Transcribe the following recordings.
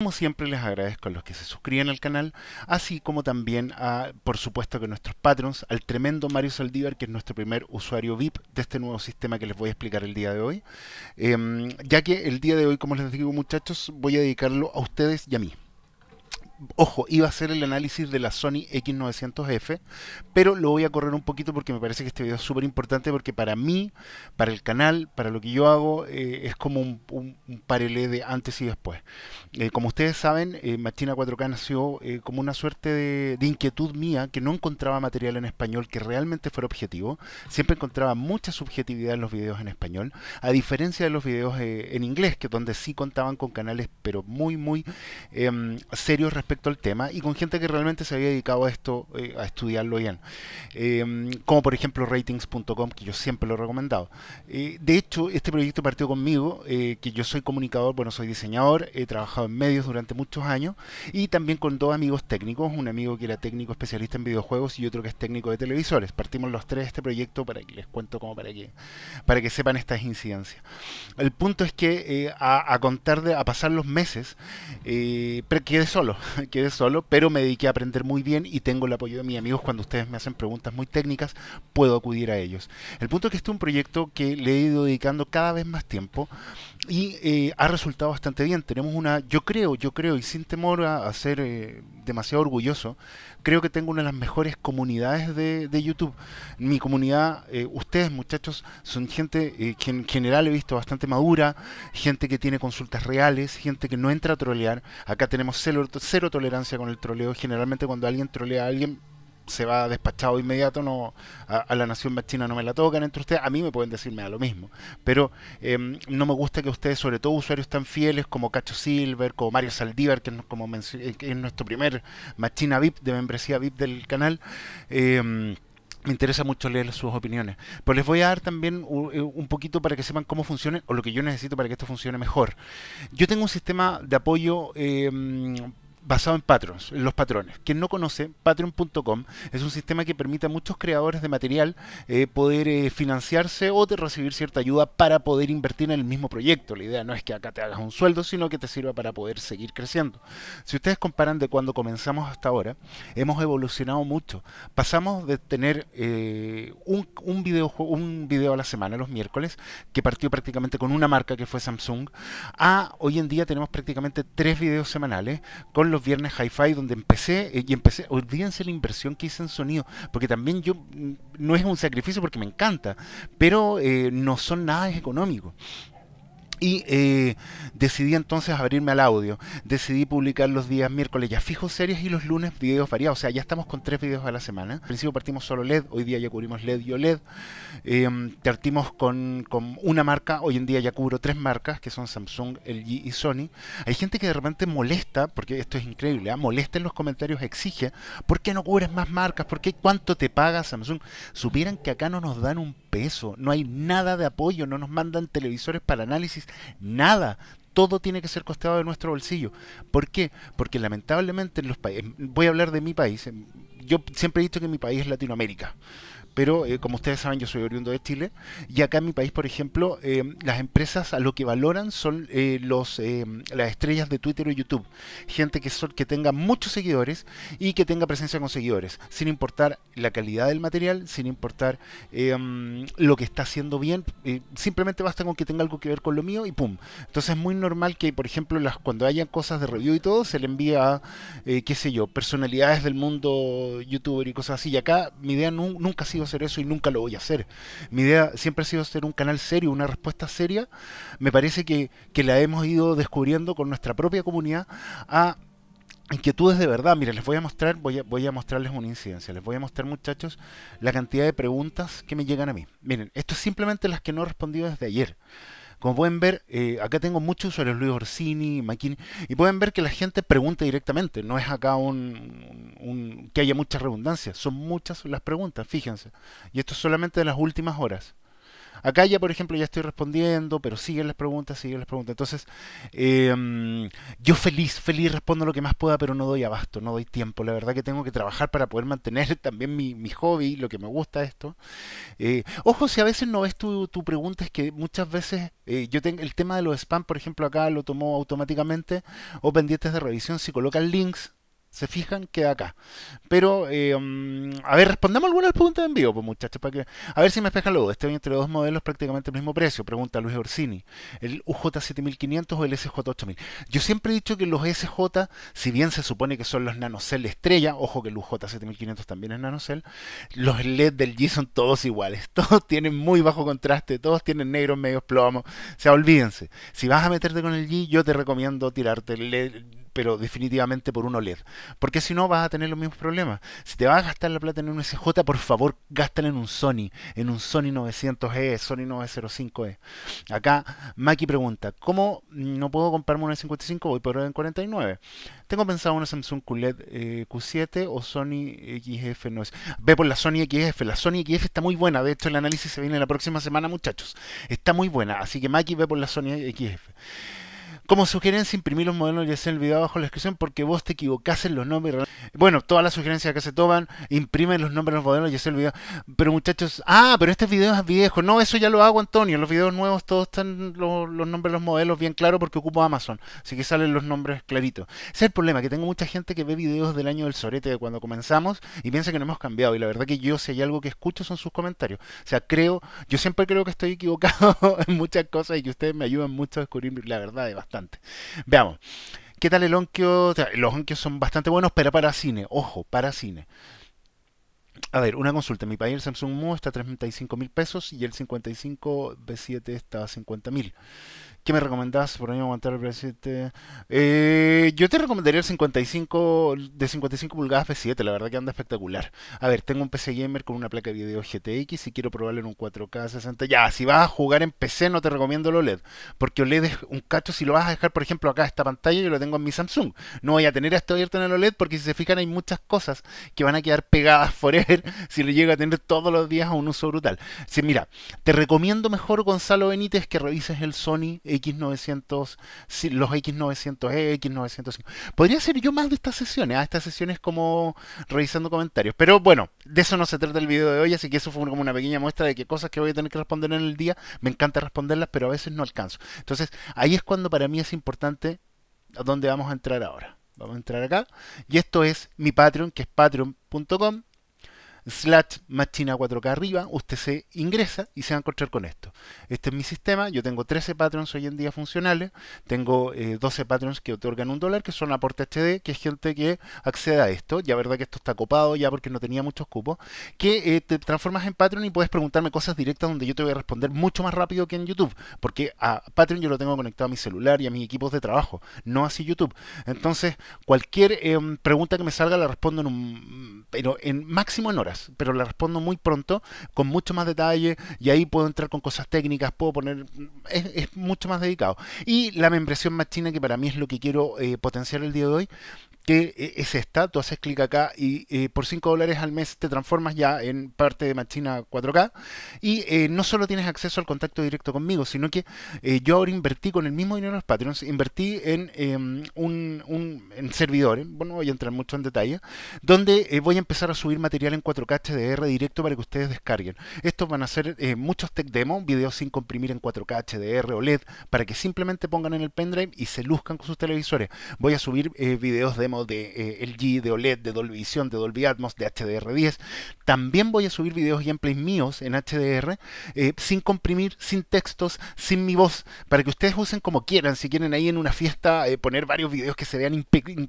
Como siempre les agradezco a los que se suscriben al canal, así como también a, por supuesto, que nuestros patrons, al tremendo Mario Saldívar, que es nuestro primer usuario VIP de este nuevo sistema que les voy a explicar el día de hoy. Em, ya que el día de hoy, como les digo muchachos, voy a dedicarlo a ustedes y a mí. Ojo, iba a ser el análisis de la Sony X900F, pero lo voy a correr un poquito porque me parece que este video es súper importante porque para mí, para el canal, para lo que yo hago, eh, es como un, un, parelé de antes y después. Eh, como ustedes saben, eh, Machina 4K nació como una suerte de, inquietud mía que no encontraba material en español que realmente fuera objetivo. Siempre encontraba mucha subjetividad en los videos en español, a diferencia de los videos en inglés, que donde sí contaban con canales, pero muy, muy em, serios respecto respecto al tema y con gente que realmente se había dedicado a esto, eh, a estudiarlo bien. Em, como por ejemplo ratings.com, que yo siempre lo he recomendado. Eh, de hecho, este proyecto partió conmigo, eh, que yo soy comunicador, bueno, soy diseñador, he trabajado en medios durante muchos años y también con dos amigos técnicos, un amigo que era técnico especialista en videojuegos y otro que es técnico de televisores. Partimos los tres de este proyecto para que les cuento como para que, para que sepan estas incidencias. El punto es que a, contar de, a pasar los meses, pero quedé solo. quedé solo, pero me dediqué a aprender muy bien y tengo el apoyo de mis amigos cuando ustedes me hacen preguntas muy técnicas, puedo acudir a ellos. El punto es que este es un proyecto que le he ido dedicando cada vez más tiempo y eh, ha resultado bastante bien. Tenemos una, yo creo, yo creo, y sin temor a, ser eh, demasiado orgulloso, creo que tengo una de las mejores comunidades de, YouTube. Mi comunidad, eh, ustedes muchachos, son gente que en general he visto bastante madura, gente que tiene consultas reales, gente que no entra a trolear. Acá tenemos cero, cero tolerancia con el troleo. Generalmente cuando alguien trolea a alguien se va despachado inmediato, no, a, la nación machina no me la tocan, entre ustedes, a mí me pueden decirme a lo mismo, pero em, no me gusta que ustedes, sobre todo usuarios tan fieles como Cacho Silver, como Mario Saldívar, que es, como eh, nuestro primer machina VIP, de membresía VIP del canal, em, me interesa mucho leer sus opiniones. pues les voy a dar también eh, un poquito para que sepan cómo funciona o lo que yo necesito para que esto funcione mejor. Yo tengo un sistema de apoyo em, basado en patrons, en los patrones. Quien no conoce, patreon.com es un sistema que permite a muchos creadores de material eh, poder eh, financiarse o recibir cierta ayuda para poder invertir en el mismo proyecto. La idea no es que acá te hagas un sueldo, sino que te sirva para poder seguir creciendo. Si ustedes comparan de cuando comenzamos hasta ahora, hemos evolucionado mucho. Pasamos de tener eh, un, un, video, un video a la semana, los miércoles, que partió prácticamente con una marca que fue Samsung, a hoy en día tenemos prácticamente tres videos semanales con los viernes hi-fi donde empecé eh, y empecé, olvídense la inversión que hice en sonido, porque también yo mm, no es un sacrificio porque me encanta, pero eh, no son nada económicos. Y eh, decidí entonces abrirme al audio. Decidí publicar los días miércoles ya fijo series y los lunes videos variados. O sea, ya estamos con tres videos a la semana. Al principio partimos solo LED, hoy día ya cubrimos LED y OLED. Em, partimos con, una marca, hoy en día ya cubro tres marcas, que son Samsung, LG y Sony. Hay gente que de repente molesta, porque esto es increíble, ¿ah? molesta en los comentarios, exige, ¿por qué no cubres más marcas? ¿Por qué cuánto te paga Samsung? Supieran que acá no nos dan un peso, no hay nada de apoyo, no nos mandan televisores para análisis, nada. Todo tiene que ser costeado de nuestro bolsillo. ¿Por qué? Porque lamentablemente en los países, voy a hablar de mi país, yo siempre he dicho que mi país es Latinoamérica pero eh, como ustedes saben yo soy oriundo de Chile y acá en mi país, por ejemplo, eh, las empresas a lo que valoran son eh, los, las estrellas de Twitter o YouTube, gente que, son, que tenga muchos seguidores y que tenga presencia con seguidores, sin importar la calidad del material, sin importar lo que está haciendo bien, simplemente basta con que tenga algo que ver con lo mío y ¡pum! Entonces es muy normal que, por ejemplo, las, cuando haya cosas de review y todo, se le envía a, qué sé yo, personalidades del mundo youtuber y cosas así. Y acá mi idea nunca ha sido hacer eso y nunca lo voy a hacer. Mi idea siempre ha sido hacer un canal serio, una respuesta seria. Me parece que, la hemos ido descubriendo con nuestra propia comunidad a inquietudes de verdad. Mira, les voy a mostrar, voy a, voy a mostrarles una incidencia. Les voy a mostrar, muchachos, la cantidad de preguntas que me llegan a mí. Miren, esto es simplemente las que no he respondido desde ayer. Como pueden ver, eh, acá tengo muchos usuarios, Luis Orsini, McKinney, y pueden ver que la gente pregunta directamente, no es acá un, que haya mucha redundancia, son muchas las preguntas, fíjense. Y esto es solamente de las últimas horas. Acá ya, por ejemplo, ya estoy respondiendo, pero siguen las preguntas, siguen las preguntas. Entonces, em, yo feliz, feliz respondo lo que más pueda, pero no doy abasto, no doy tiempo. La verdad que tengo que trabajar para poder mantener también mi, mi hobby, lo que me gusta esto. Eh, ojo, si a veces no ves tu, tu pregunta, es que muchas veces eh, yo tengo el tema de los spam, por ejemplo, acá lo tomó automáticamente o pendientes de revisión, si colocan links se fijan que acá. Pero, eh, mm, a ver, respondamos algunas preguntas en vivo, pues muchachos, para que, a ver si me espejan luego. Este entre dos modelos prácticamente el mismo precio, pregunta Luis Orsini. ¿El UJ7500 o el SJ8000? Yo siempre he dicho que los SJ, si bien se supone que son los nanocell estrella, ojo que el UJ7500 también es nanocell, los LED del G son todos iguales. Todos tienen muy bajo contraste, todos tienen negros medios plomo. O sea, olvídense. Si vas a meterte con el G, yo te recomiendo tirarte el LED pero definitivamente por un OLED. Porque si no vas a tener los mismos problemas. Si te vas a gastar la plata en un SJ, por favor, gástala en un Sony, en un Sony 900E, Sony 905E. Acá Maki pregunta, ¿cómo no puedo comprarme un s 55? Voy por en 49. Tengo pensado un Samsung QLED eh, Q7 o Sony XF Ve por la Sony XF, la Sony XF está muy buena, de hecho el análisis se viene la próxima semana, muchachos. Está muy buena, así que Maki ve por la Sony XF. Como sugerencia, imprimir los modelos y hacer el video abajo en la descripción porque vos te equivocás en los nombres. Bueno, todas las sugerencias que se toman, imprimen los nombres de los modelos y hacer el video. Pero muchachos, ah, pero este video es viejo. No, eso ya lo hago, Antonio. Los videos nuevos todos están los, nombres de los modelos bien claros porque ocupo Amazon. Así que salen los nombres claritos. Ese es el problema, que tengo mucha gente que ve videos del año del sorete de cuando comenzamos y piensa que no hemos cambiado. Y la verdad que yo, si hay algo que escucho, son sus comentarios. O sea, creo, yo siempre creo que estoy equivocado en muchas cosas y que ustedes me ayudan mucho a descubrir la verdad de bastante. Veamos. ¿Qué tal el Onkyo? Los Onkios son bastante buenos, pero para cine. Ojo, para cine. A ver, una consulta. mi país el Samsung Mu está a 35 mil pesos y el 55 B7 está a 50 ¿Qué me recomendás por ahí aguantar el presidente? Eh, yo te recomendaría el 55 de 55 pulgadas P7, la verdad que anda espectacular. A ver, tengo un PC gamer con una placa de video GTX y quiero probarlo en un 4K 60. Ya, si vas a jugar en PC no te recomiendo el OLED, porque OLED es un cacho si lo vas a dejar, por ejemplo, acá esta pantalla yo lo tengo en mi Samsung. No voy a tener esto abierto en el OLED porque si se fijan hay muchas cosas que van a quedar pegadas forever si lo llego a tener todos los días a un uso brutal. Si mira, te recomiendo mejor Gonzalo Benítez que revises el Sony X900, los X900E, eh, X905. Podría ser yo más de estas sesiones, a ah, estas sesiones como revisando comentarios. Pero bueno, de eso no se trata el video de hoy, así que eso fue como una pequeña muestra de qué cosas que voy a tener que responder en el día, me encanta responderlas, pero a veces no alcanzo. Entonces, ahí es cuando para mí es importante a dónde vamos a entrar ahora. Vamos a entrar acá. Y esto es mi Patreon, que es patreon.com slash machina 4K arriba, usted se ingresa y se va a encontrar con esto. Este es mi sistema, yo tengo 13 patrons hoy en día funcionales, tengo 12 eh, patrons que otorgan un dólar, que son aporte HD, que es gente que accede a esto, ya verdad que esto está copado ya porque no tenía muchos cupos, que eh, te transformas en Patreon y puedes preguntarme cosas directas donde yo te voy a responder mucho más rápido que en YouTube, porque a Patreon yo lo tengo conectado a mi celular y a mis equipos de trabajo, no así YouTube. Entonces, cualquier em, pregunta que me salga la respondo en un, pero en máximo en horas pero le respondo muy pronto, con mucho más detalle, y ahí puedo entrar con cosas técnicas, puedo poner, es, mucho más dedicado. Y la membresía más china, que para mí es lo que quiero eh, potenciar el día de hoy, que eh, es esta, tú haces clic acá y eh, por 5 dólares al mes te transformas ya en parte de Machina 4K y eh, no solo tienes acceso al contacto directo conmigo, sino que yo ahora invertí con el mismo dinero de los Patreons, invertí en em, un, un en servidor, bueno, voy a entrar mucho en detalle, donde voy a empezar a subir material en 4K HDR directo para que ustedes descarguen. Estos van a ser muchos tech demos, videos sin comprimir en 4K HDR o LED, para que simplemente pongan en el pendrive y se luzcan con sus televisores. Voy a subir videos demo de eh, LG, de OLED, de Dolby Vision, de Dolby Atmos, de HDR10. También voy a subir videos gameplay míos en HDR, eh, sin comprimir, sin textos, sin mi voz, para que ustedes usen como quieran. Si quieren ahí en una fiesta eh, poner varios videos que se vean impecables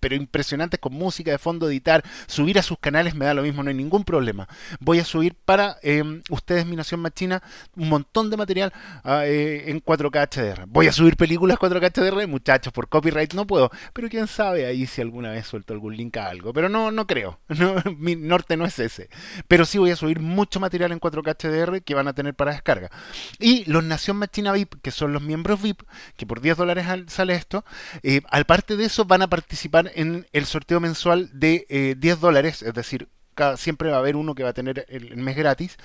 pero impresionantes con música de fondo, editar, subir a sus canales, me da lo mismo, no hay ningún problema. Voy a subir para em, ustedes, mi nación machina, un montón de material ah, eh, en 4K HDR. Voy a subir películas 4K HDR, muchachos, por copyright no puedo, pero quién sabe ahí si alguna vez suelto algún link a algo, pero no, no creo, mi norte no es ese. Pero sí voy a subir mucho material en 4K HDR que van a tener para descarga. Y los Nación Machina VIP, que son los miembros VIP, que por 10 dólares sale esto, eh, al parte de eso van a participar en el sorteo mensual de 10 eh, dólares, es decir, siempre va a haber uno que va a tener el, mes gratis,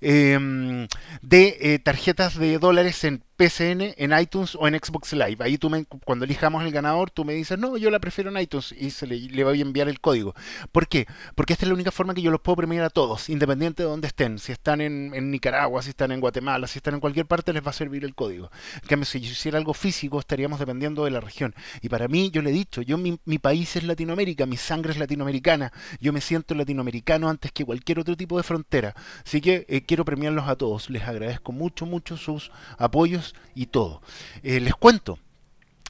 em, de eh, tarjetas de dólares en PCN en iTunes o en Xbox Live. Ahí tú me, cuando elijamos el ganador, tú me dices, no, yo la prefiero en iTunes y se le, le, voy a enviar el código. ¿Por qué? Porque esta es la única forma que yo los puedo premiar a todos, independiente de dónde estén. Si están en, Nicaragua, si están en Guatemala, si están en cualquier parte, les va a servir el código. En cambio, si yo hiciera algo físico, estaríamos dependiendo de la región. Y para mí, yo le he dicho, yo mi, país es Latinoamérica, mi sangre es latinoamericana, yo me siento latinoamericano antes que cualquier otro tipo de frontera. Así que eh, quiero premiarlos a todos. Les agradezco mucho, mucho sus apoyos y todo. Eh, les cuento.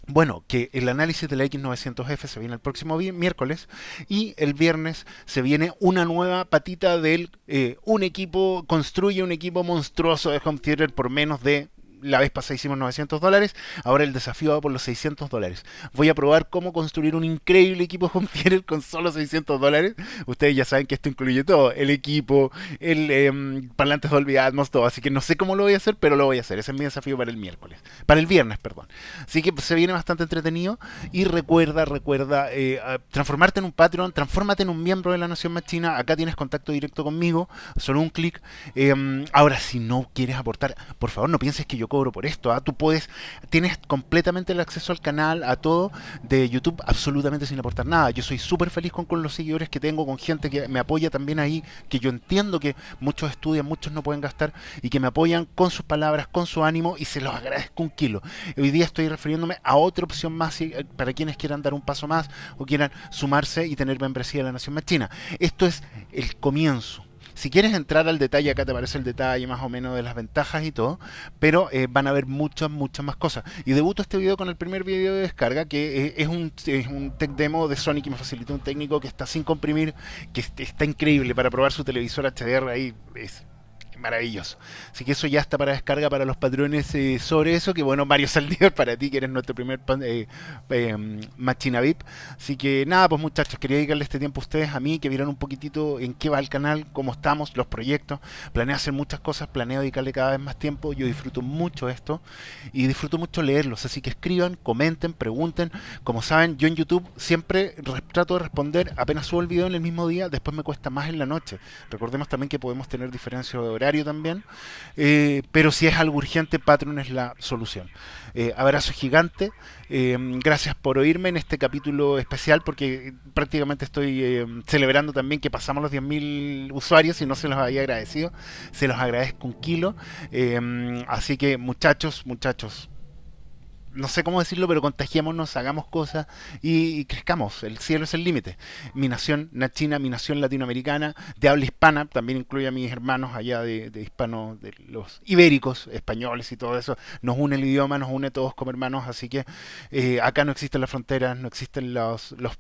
Bueno, que el análisis de la X900F se viene el próximo miércoles y el viernes se viene una nueva patita del eh, un equipo, construye un equipo monstruoso de home theater por menos de la vez pasada hicimos 900 dólares, ahora el desafío va por los 600 dólares. Voy a probar cómo construir un increíble equipo con solo 600 dólares. Ustedes ya saben que esto incluye todo, el equipo, el eh, parlantes de Atmos, todo. Así que no sé cómo lo voy a hacer, pero lo voy a hacer. Ese es mi desafío para el miércoles, para el viernes, perdón. Así que se viene bastante entretenido y recuerda, recuerda eh, transformarte en un Patreon, transfórmate en un miembro de la Nación Más Acá tienes contacto directo conmigo, solo un clic. Em, ahora, si no quieres aportar, por favor no pienses que yo cobro por esto. Ah, tú puedes, tienes completamente el acceso al canal, a todo de YouTube, absolutamente sin aportar nada. Yo soy súper feliz con, con los seguidores que tengo, con gente que me apoya también ahí, que yo entiendo que muchos estudian, muchos no pueden gastar y que me apoyan con sus palabras, con su ánimo y se los agradezco un kilo. Hoy día estoy refiriéndome a otra opción más eh, para quienes quieran dar un paso más o quieran sumarse y tener membresía de la Nación Machina. Esto es el comienzo si quieres entrar al detalle, acá te aparece el detalle más o menos de las ventajas y todo, pero eh, van a haber muchas, muchas más cosas. Y debuto este video con el primer video de descarga, que eh, es, un, tech demo de Sony que me facilitó un técnico que está sin comprimir, que está increíble para probar su televisor HDR ahí. Es maravilloso. Así que eso ya está para descarga para los patrones eh, sobre eso. Que bueno, Mario Saldívar, para ti, que eres nuestro primer eh, em, machina VIP. Así que nada, pues muchachos, quería dedicarle este tiempo a ustedes, a mí, que vieran un poquitito en qué va el canal, cómo estamos, los proyectos. Planeo hacer muchas cosas, planeo dedicarle cada vez más tiempo. Yo disfruto mucho esto y disfruto mucho leerlos. Así que escriban, comenten, pregunten. Como saben, yo en YouTube siempre trato de responder. Apenas subo el video en el mismo día, después me cuesta más en la noche. Recordemos también que podemos tener diferencias de horario también. Eh, pero si es algo urgente, Patreon es la solución. Eh, abrazo gigante. Eh, gracias por oírme en este capítulo especial porque prácticamente estoy celebrando también que pasamos los 10.000 usuarios y no se los había agradecido. Se los agradezco un kilo. así que muchachos, muchachos, no sé cómo decirlo, pero contagiémonos, hagamos cosas y, crezcamos. El cielo es el límite. Mi nación china, mi nación latinoamericana, de habla hispana, también incluye a mis hermanos allá de, de de los ibéricos, españoles y todo eso. Nos une el idioma, nos une todos como hermanos, así que eh, acá no existen las fronteras, no existen los, los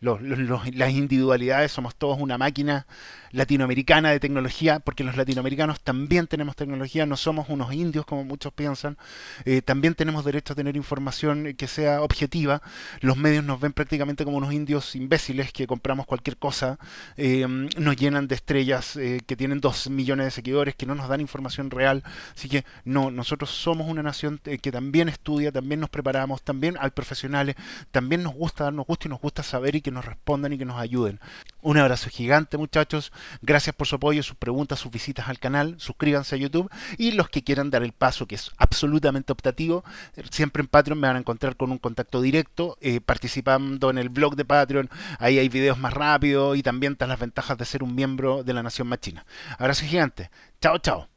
las individualidades, somos todos una máquina latinoamericana de tecnología, porque los latinoamericanos también tenemos tecnología, no somos unos indios como muchos piensan, eh, también tenemos derecho a tener información que sea objetiva, los medios nos ven prácticamente como unos indios imbéciles que compramos cualquier cosa, eh, nos llenan de estrellas eh, que tienen dos millones de seguidores, que no nos dan información real, así que no, nosotros somos una nación que también estudia, también nos preparamos, también al profesionales, también nos gusta darnos gusto y nos gusta saber y que nos respondan y que nos ayuden. Un abrazo gigante muchachos, gracias por su apoyo, sus preguntas, sus visitas al canal, suscríbanse a YouTube y los que quieran dar el paso, que es absolutamente optativo, siempre en Patreon me van a encontrar con un contacto directo, eh, participando en el blog de Patreon, ahí hay videos más rápidos y también están las ventajas de ser un miembro de la Nación Machina. Abrazo gigante, chao chao.